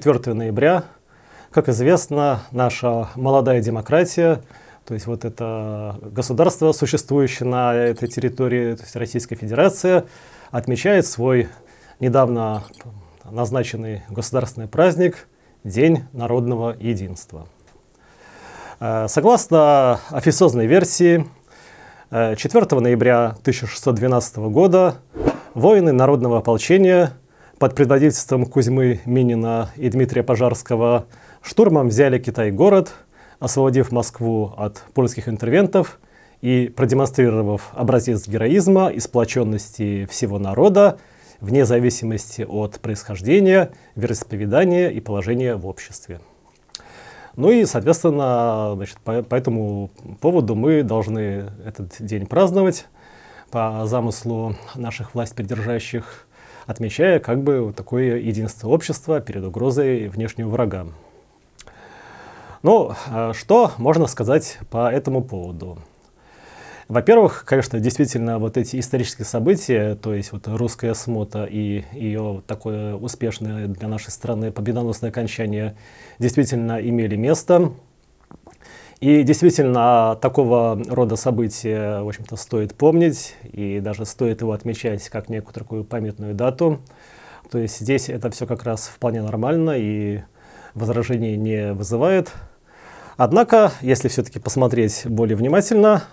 4 ноября. Как известно, наша молодая демократия, то есть вот это государство, существующее на этой территории, то есть Российская Федерация, отмечает свой недавно назначенный государственный праздник День народного единства. Э, согласно официозной версии, 4 э, ноября 1612 года воины народного ополчения – под предводительством Кузьмы Минина и Дмитрия Пожарского штурмом взяли Китай-город, освободив Москву от польских интервентов и продемонстрировав образец героизма и сплоченности всего народа, вне зависимости от происхождения, вероисповедания и положения в обществе. Ну и, соответственно, значит, по, по этому поводу мы должны этот день праздновать по замыслу наших власть придержащих отмечая как бы вот такое единство общества перед угрозой внешнего врага. Ну, а что можно сказать по этому поводу? Во-первых, конечно, действительно, вот эти исторические события, то есть вот русская смота и ее такое успешное для нашей страны победоносное окончание действительно имели место. И действительно, такого рода события, в общем-то, стоит помнить, и даже стоит его отмечать как некую такую памятную дату. То есть здесь это все как раз вполне нормально и возражений не вызывает. Однако, если все-таки посмотреть более внимательно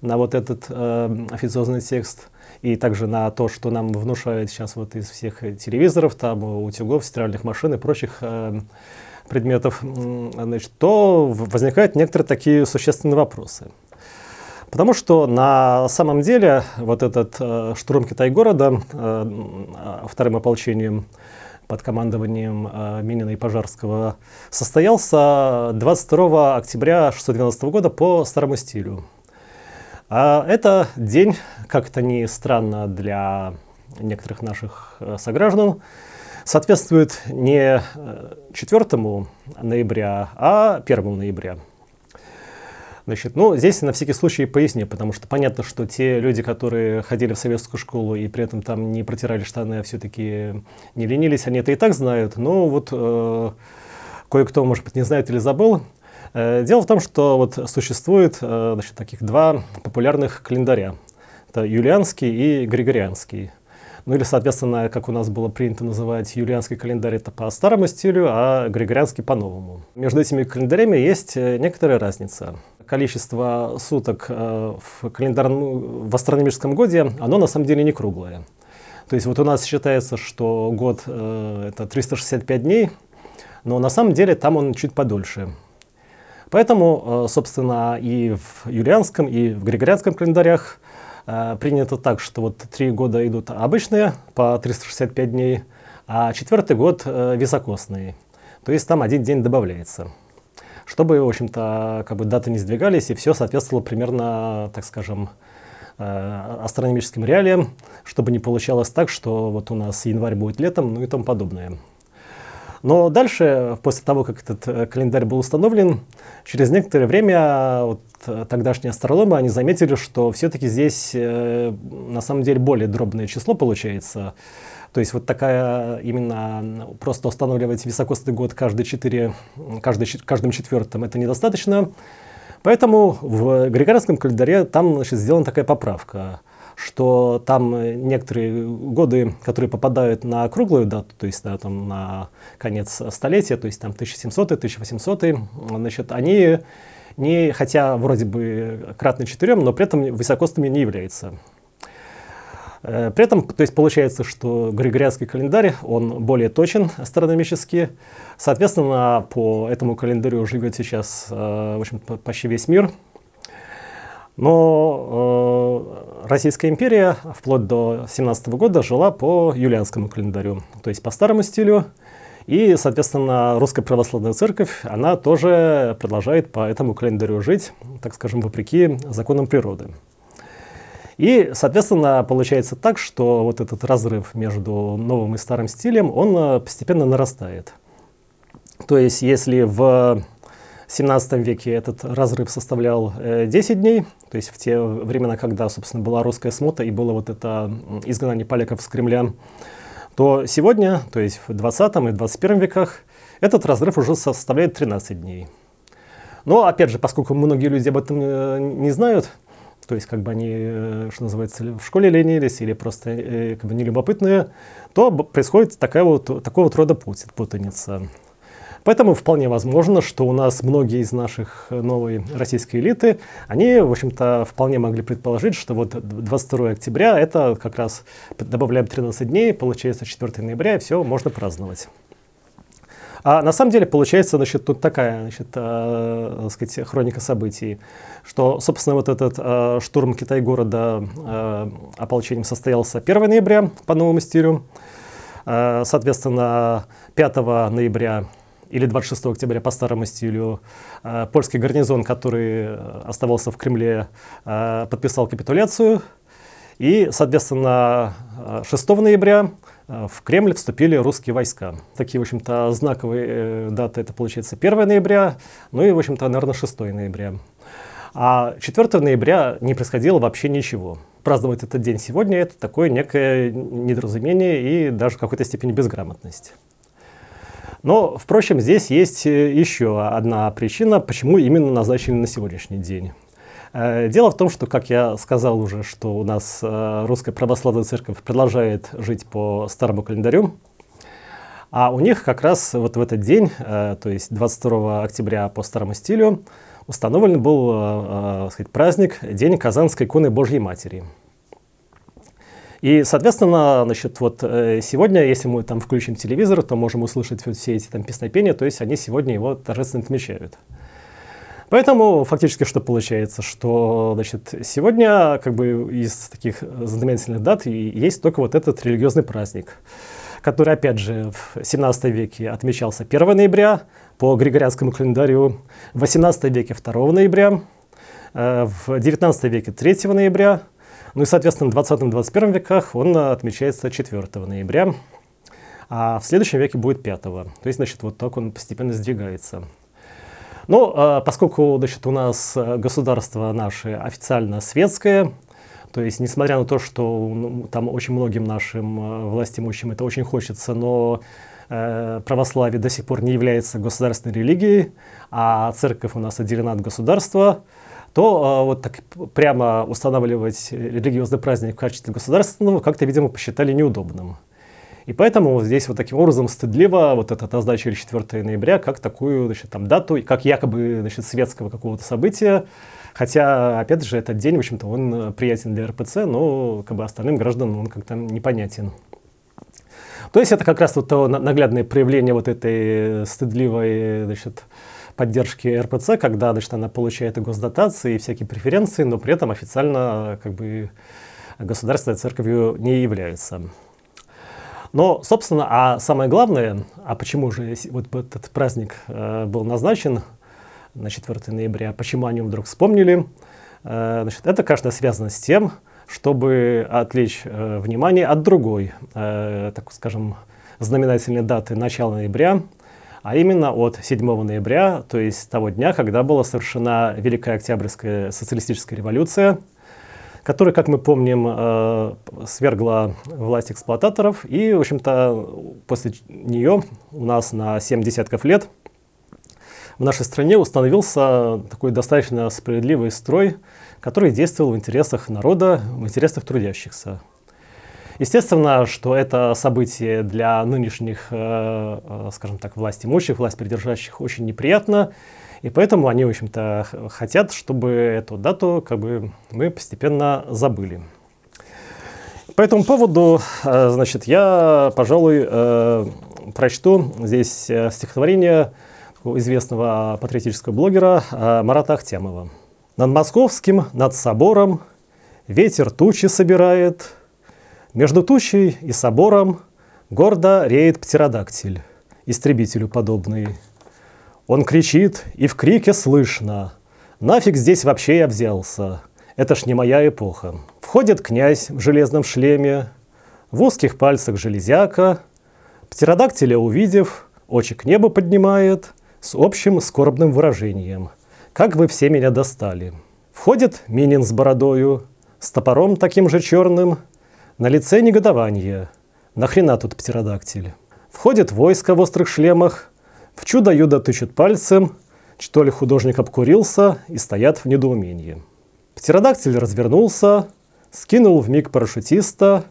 на вот этот э, официозный текст и также на то, что нам внушают сейчас вот из всех телевизоров, там утюгов, стиральных машин и прочих э, предметов, значит, то возникают некоторые такие существенные вопросы. Потому что на самом деле вот этот э, штурм Китай-города э, э, вторым ополчением под командованием э, Минина и Пожарского состоялся 22 октября 690 года по старому стилю. А это день, как это ни странно для некоторых наших э, сограждан, соответствует не 4 э, ноября, а 1 ноября. Значит, ну, здесь на всякий случай поясню, потому что понятно, что те люди, которые ходили в советскую школу и при этом там не протирали штаны, а все-таки не ленились, они это и так знают, но ну, вот э, кое-кто, может быть, не знает или забыл. Э, дело в том, что вот существует э, значит, таких два популярных календаря. Это юлианский и григорианский. Ну или, соответственно, как у нас было принято называть, юлианский календарь это по старому стилю, а григорианский по новому. Между этими календарями есть э, некоторая разница количество суток э, в календарном в астрономическом годе, оно на самом деле не круглое. То есть вот у нас считается, что год э, это 365 дней, но на самом деле там он чуть подольше. Поэтому, собственно, и в юлианском, и в григорианском календарях а, принято так, что вот три года идут обычные по 365 дней, а четвертый год э, високосный, то есть там один день добавляется чтобы, в общем-то, как бы даты не сдвигались, и все соответствовало примерно, так скажем, э, астрономическим реалиям, чтобы не получалось так, что вот у нас январь будет летом, ну и тому подобное. Но дальше, после того, как этот э, календарь был установлен, через некоторое время э, вот, э, тогдашние астрономы они заметили, что все-таки здесь на самом деле более дробное число получается. То есть вот такая именно просто устанавливать високосный год каждый четыре, каждый, каждым четвертым это недостаточно. Поэтому в григорианском календаре там значит, сделана такая поправка что там э, некоторые годы, которые попадают на круглую дату, то есть да, там, на конец столетия, то есть там 1700-1800, значит, они не, хотя вроде бы кратно четырем, но при этом высокостными не являются. Э, при этом, то есть получается, что Григорианский календарь, он более точен астрономически. Соответственно, по этому календарю живет сейчас, э, в общем, почти весь мир. Но э, Российская империя вплоть до 17 года жила по юлианскому календарю, то есть по старому стилю. И, соответственно, Русская Православная Церковь, она тоже продолжает по этому календарю жить, так скажем, вопреки законам природы. И, соответственно, получается так, что вот этот разрыв между новым и старым стилем, он э, постепенно нарастает. То есть, если в в 17 веке этот разрыв составлял 10 э, дней, то есть в те времена, когда, собственно, была русская смута и было вот это изгнание поляков с Кремля, то сегодня, то есть в 20 и 21 веках, этот разрыв уже составляет 13 дней. Но, опять же, поскольку многие люди об этом э, не знают, то есть как бы они, э, что называется, в школе ленились или просто как бы нелюбопытные, то происходит такая вот, такого вот рода путаница. Поэтому вполне возможно, что у нас многие из наших э, новой российской элиты, они, в общем-то, вполне могли предположить, что вот 22 октября это как раз добавляем 13 дней, получается 4 ноября, и все, можно праздновать. А на самом деле получается, значит, тут такая, значит, э, так сказать, хроника событий, что, собственно, вот этот э, штурм Китай-города э, ополчением состоялся 1 ноября по новому стилю, э, соответственно, 5 ноября или 26 октября по старому стилю, э, польский гарнизон, который э, оставался в Кремле, э, подписал капитуляцию. И, соответственно, 6 э, ноября э, в Кремль вступили русские войска. Такие, в общем-то, знаковые даты, это получается 1 ноября, ну и, в общем-то, наверное, 6 ноября. А 4 ноября не происходило вообще ничего. Праздновать этот день сегодня – это такое некое недоразумение и даже в какой-то степени безграмотность. Но, впрочем, здесь есть э, еще одна причина, почему именно назначили на сегодняшний день. Э, дело в том, что, как я сказал уже, что у нас э, Русская Православная Церковь продолжает жить по старому календарю, а у них как раз вот в этот день, то есть 22 октября по старому стилю, установлен был сказать, праздник День Казанской иконы Божьей Матери – и, соответственно, значит, вот э, сегодня, если мы там включим телевизор, то можем услышать вот все эти там песнопения, то есть они сегодня его торжественно отмечают. Поэтому фактически что получается, что значит, сегодня как бы из таких знаменательных дат есть только вот этот религиозный праздник, который, опять же, в 17 веке отмечался 1 ноября по григорианскому календарю, в 18 веке 2 ноября, э, в 19 веке 3 ноября – ну и, соответственно, в 20-21 веках он а, отмечается 4 ноября, а в следующем веке будет 5. То есть, значит, вот так он постепенно сдвигается. Но ну, а, поскольку, значит, у нас а, государство наше официально светское, то есть, несмотря на то, что ну, там очень многим нашим властимущим это очень хочется, но э, православие до сих пор не является государственной религией, а церковь у нас отделена от государства, то а, вот так прямо устанавливать религиозный праздник в качестве государственного как-то, видимо, посчитали неудобным. И поэтому здесь вот таким образом стыдливо вот эта назначили 4 ноября как такую значит, там, дату, как якобы значит, светского какого-то события. Хотя, опять же, этот день, в общем-то, он приятен для РПЦ, но как бы остальным гражданам он как-то непонятен. То есть это как раз вот то наглядное проявление вот этой стыдливой, значит, поддержки РПЦ, когда значит, она получает и госдотации, и всякие преференции, но при этом официально как бы, государственной церковью не является. Но, собственно, а самое главное, а почему же вот этот праздник э, был назначен на 4 ноября, почему о нем вдруг вспомнили, э, значит, это, конечно, связано с тем, чтобы отвлечь э, внимание от другой, так скажем, знаменательной даты начала ноября – а именно от 7 ноября, то есть того дня, когда была совершена Великая Октябрьская социалистическая революция, которая, как мы помним, э, свергла власть эксплуататоров. И, в общем-то, после нее у нас на 7 десятков лет в нашей стране установился такой достаточно справедливый строй, который действовал в интересах народа, в интересах трудящихся. Естественно, что это событие для нынешних, э, э, скажем так, власть имущих, власть придержащих очень неприятно. И поэтому они, в общем-то, хотят, чтобы эту дату как бы, мы постепенно забыли. По этому поводу, э, значит, я, пожалуй, прочту здесь стихотворение известного патриотического блогера Марата Ахтямова. «Над Московским, над собором ветер тучи собирает, между тучей и собором гордо реет птеродактиль, истребителю подобный. Он кричит, и в крике слышно. Нафиг здесь вообще я взялся? Это ж не моя эпоха. Входит князь в железном шлеме, в узких пальцах железяка. Птеродактиля увидев, очи к небу поднимает с общим скорбным выражением. «Как вы все меня достали!» Входит Минин с бородою, с топором таким же черным – на лице негодование. Нахрена тут птеродактиль? Входит войско в острых шлемах, в чудо-юдо тычут пальцем, что ли художник обкурился и стоят в недоумении. Птеродактиль развернулся, скинул в миг парашютиста.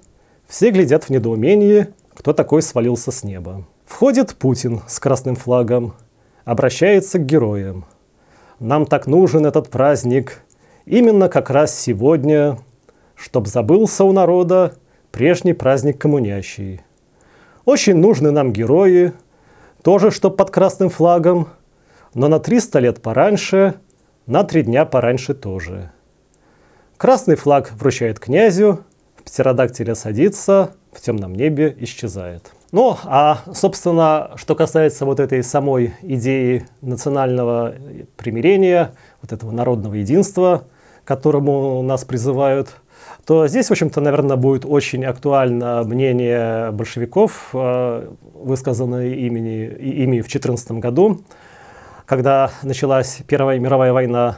Все глядят в недоумении, кто такой свалился с неба. Входит Путин с красным флагом, обращается к героям. «Нам так нужен этот праздник, именно как раз сегодня», чтоб забылся у народа прежний праздник коммунящий. Очень нужны нам герои, тоже чтоб под красным флагом, но на 300 лет пораньше, на три дня пораньше тоже. Красный флаг вручает князю, в птеродактиля садится, в темном небе исчезает. Ну, а, собственно, что касается вот этой самой идеи национального примирения, вот этого народного единства, к которому нас призывают – то здесь, в общем-то, наверное, будет очень актуально мнение большевиков, э, высказанное имени, ими в 2014 году, когда началась Первая мировая война,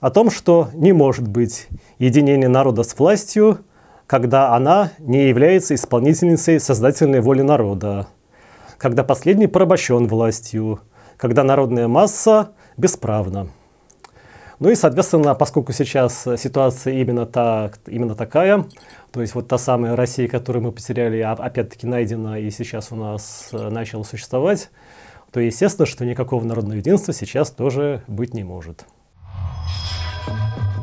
о том, что не может быть единение народа с властью, когда она не является исполнительницей создательной воли народа, когда последний порабощен властью, когда народная масса бесправна. Ну и, соответственно, поскольку сейчас э, ситуация именно, так, именно такая, то есть вот та самая Россия, которую мы потеряли, а, опять-таки найдена и сейчас у нас э, начала существовать, то естественно, что никакого народного единства сейчас тоже быть не может. Thank you